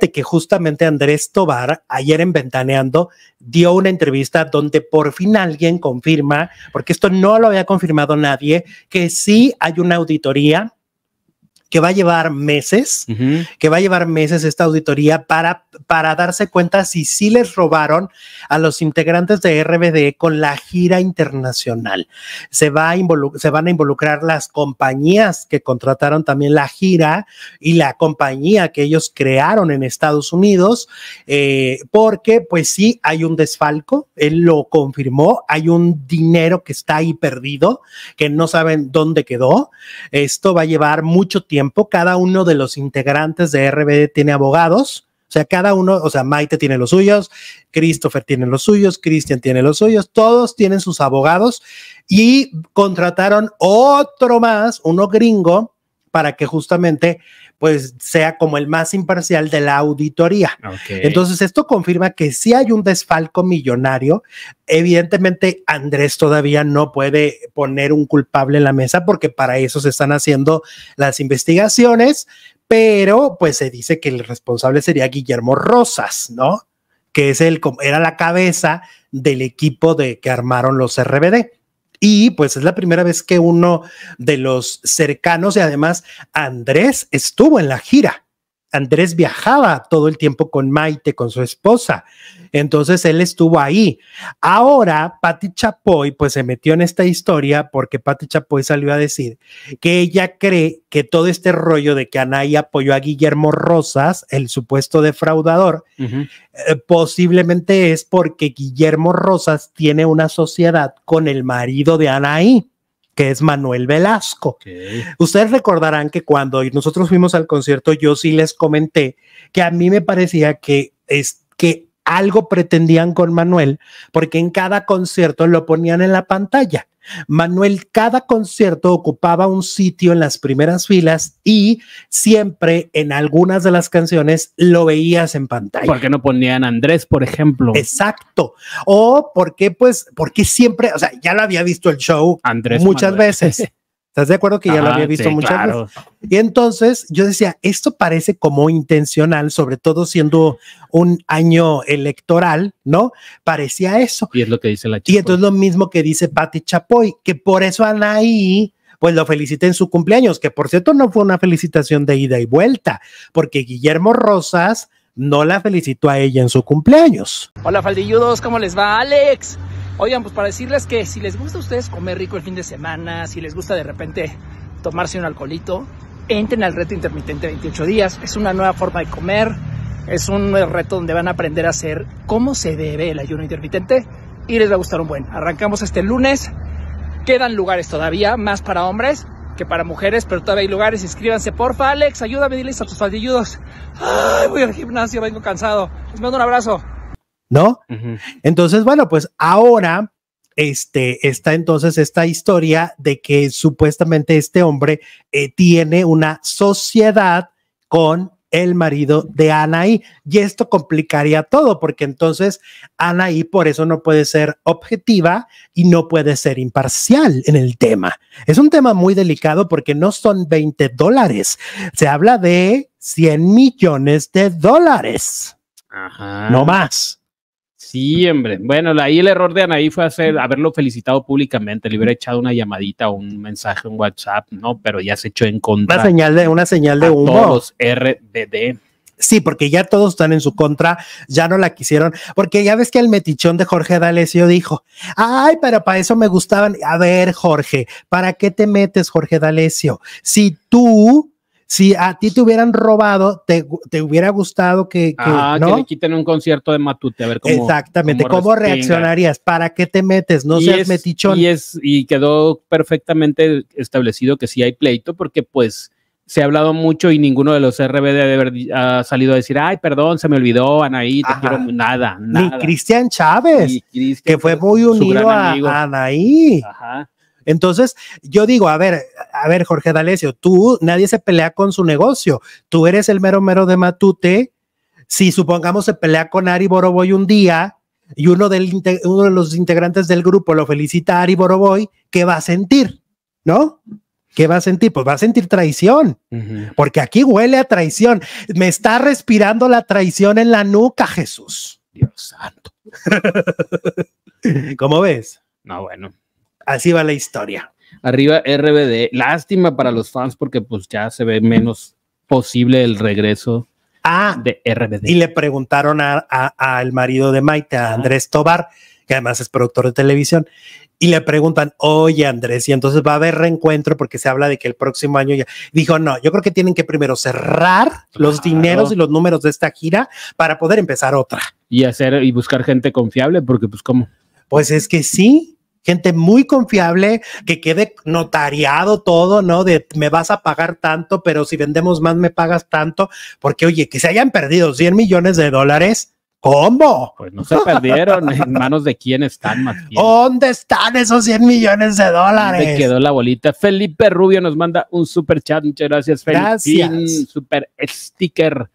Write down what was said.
que justamente Andrés Tobar, ayer en Ventaneando, dio una entrevista donde por fin alguien confirma, porque esto no lo había confirmado nadie, que sí hay una auditoría que va a llevar meses, que va a llevar meses esta auditoría para, para darse cuenta si sí les robaron a los integrantes de RBD con la gira internacional. Se, va se van a involucrar las compañías que contrataron también la gira y la compañía que ellos crearon en Estados Unidos, eh, porque pues sí hay un desfalco, él lo confirmó, hay un dinero que está ahí perdido, que no saben dónde quedó. Esto va a llevar mucho tiempo cada uno de los integrantes de RBD tiene abogados. O sea, cada uno, o sea, Maite tiene los suyos, Christopher tiene los suyos, Christian tiene los suyos, todos tienen sus abogados y contrataron otro más, uno gringo, para que justamente pues sea como el más imparcial de la auditoría. Entonces, esto confirma que si hay un desfalco millonario. Evidentemente, Andrés todavía no puede poner un culpable en la mesa porque para eso se están haciendo las investigaciones, pero pues se dice que el responsable sería Guillermo Rosas, ¿no? Que es el, era la cabeza del equipo de que armaron los RBD. Y pues es la primera vez que uno de los cercanos y además Andrés estuvo en la gira. Andrés viajaba todo el tiempo con Maite, con su esposa. Entonces él estuvo ahí. Ahora Patti Chapoy pues se metió en esta historia porque Pati Chapoy salió a decir que ella cree que todo este rollo de que Anaí apoyó a Guillermo Rosas, el supuesto defraudador, eh, posiblemente es porque Guillermo Rosas tiene una sociedad con el marido de Anaí que es Manuel Velasco. Ustedes recordarán que cuando nosotros fuimos al concierto, yo sí les comenté que a mí me parecía que, es, que algo pretendían con Manuel, porque en cada concierto lo ponían en la pantalla. Manuel, cada concierto ocupaba un sitio en las primeras filas y siempre en algunas de las canciones lo veías en pantalla. ¿Por qué no ponían a Andrés, por ejemplo? Exacto. O porque, pues, porque siempre, o sea, ya lo había visto el show muchas veces. ¿Estás de acuerdo que ya lo ah, había visto muchas veces? Y entonces yo decía, esto parece como intencional, sobre todo siendo un año electoral, ¿no? Parecía eso. Y es lo que dice la chica. Y entonces lo mismo que dice Patti Chapoy, que por eso Anaí, pues lo felicita en su cumpleaños, que por cierto no fue una felicitación de ida y vuelta, porque Guillermo Rosas no la felicitó a ella en su cumpleaños. Hola, faldilludos, ¿cómo les va, Alex? Oigan, pues para decirles que si les gusta a ustedes comer rico el fin de semana, si les gusta de repente tomarse un alcoholito, entren al reto intermitente 28 días. Es una nueva forma de comer, es un reto donde van a aprender a hacer cómo se debe el ayuno intermitente y les va a gustar un buen. Arrancamos este lunes, quedan lugares todavía, más para hombres que para mujeres, pero todavía hay lugares. Inscríbanse, porfa, Alex, ayúdame, diles a tus faldilludos. Ay, voy al gimnasio, vengo cansado. Les mando un abrazo. ¿No? Entonces, bueno, pues ahora este, está entonces esta historia de que supuestamente este hombre eh, tiene una sociedad con el marido de Anaí. Y esto complicaría todo, porque entonces Anaí por eso no puede ser objetiva y no puede ser imparcial en el tema. Es un tema muy delicado porque no son 20 dólares, se habla de 100 millones de dólares, Ajá. no más. Sí, hombre. Bueno, ahí el error de Anaí fue hacer, haberlo felicitado públicamente. Le hubiera echado una llamadita o un mensaje en WhatsApp, ¿no? Pero ya se echó en contra. Una señal de, una señal de humo. Todos RDD. Sí, porque ya todos están en su contra, ya no la quisieron, porque ya ves que el metichón de Jorge D'Alessio dijo, ay, pero para eso me gustaban. A ver, Jorge, ¿para qué te metes, Jorge D'Alessio? Si tú si a ti te hubieran robado, te, hubiera gustado que, ah, que le quiten un concierto de Matute, a ver cómo. Exactamente, cómo, reaccionarías, para qué te metes, no seas metichón. Y, es, y quedó perfectamente establecido que sí hay pleito, porque pues se ha hablado mucho y ninguno de los RBD ha salido a decir, ay, perdón, se me olvidó, Anaí, te quiero nada, nada. Ni Cristian Chávez, que fue muy unido a Anaí. Ajá. Entonces, yo digo, a ver, a ver, Jorge D'Alessio, tú, nadie se pelea con su negocio. Tú eres el mero mero de Matute. Si supongamos se pelea con Ari Boroboy un día y uno, del, uno de los integrantes del grupo lo felicita a Ari Boroboy, ¿qué va a sentir? ¿No? ¿Qué va a sentir? Pues va a sentir traición, porque aquí huele a traición. Me está respirando la traición en la nuca, Jesús. Dios santo. ¿Cómo ves? No, bueno así va la historia. Arriba RBD, lástima para los fans porque pues ya se ve menos posible el regreso ah, de RBD. Y le preguntaron al a, al marido de Maite, a Andrés Tobar, que además es productor de televisión, y le preguntan, oye Andrés, y entonces va a haber reencuentro porque se habla de que el próximo año ya. Dijo, no, yo creo que tienen que primero cerrar los dineros y los números de esta gira para poder empezar otra. Y hacer y buscar gente confiable, porque pues cómo. Pues es que sí, gente muy confiable, que quede notariado todo, ¿no? De me vas a pagar tanto, pero si vendemos más me pagas tanto, porque oye, que se hayan perdido 100 millones de dólares. ¿Cómo? Pues no se perdieron. ¿En manos de quién están, más ¿Dónde están esos 100 millones de dólares? Me quedó la bolita. Felipe Rubio nos manda un super chat. Muchas gracias, Felipe. Gracias. Super sticker.